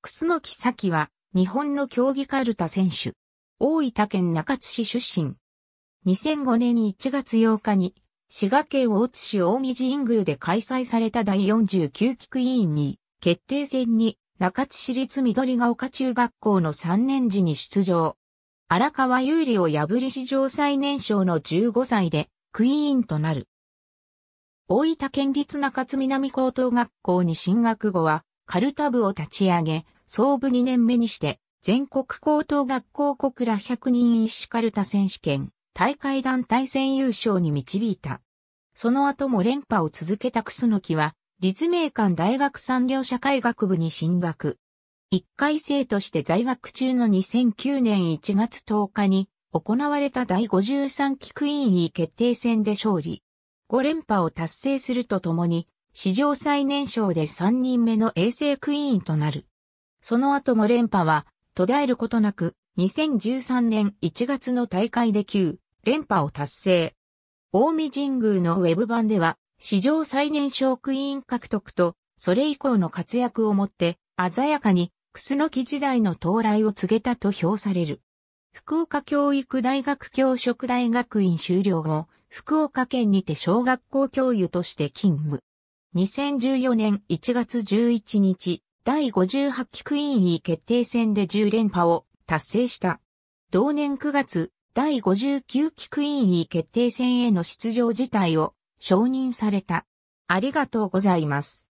楠木咲は、日本の競技カルタ選手。大分県中津市出身。2005年1月8日に、滋賀県大津市大見神宮で開催された第49期クイーンに、決定戦に、中津市立緑ヶ丘中学校の3年時に出場。荒川優里を破り史上最年少の15歳で、クイーンとなる。大分県立中津南高等学校に進学後は、カルタ部を立ち上げ、創部2年目にして、全国高等学校国ら100人一種カルタ選手権、大会団体戦優勝に導いた。その後も連覇を続けた楠木は、立命館大学産業社会学部に進学。一回生として在学中の2009年1月10日に行われた第53期クイーン E 決定戦で勝利。5連覇を達成するとともに史上最年少で3人目の衛星クイーンとなる。その後も連覇は途絶えることなく、2013年1月の大会で9連覇を達成。大見神宮のウェブ版では、史上最年少クイーン獲得と、それ以降の活躍をもって、鮮やかに、楠木時代の到来を告げたと評される。福岡教育大学教職大学院修了後、福岡県にて小学校教諭として勤務。2014年1月11日、第58期クイーン位決定戦で10連覇を達成した。同年9月、第59期クイーン位決定戦への出場自体を承認された。ありがとうございます。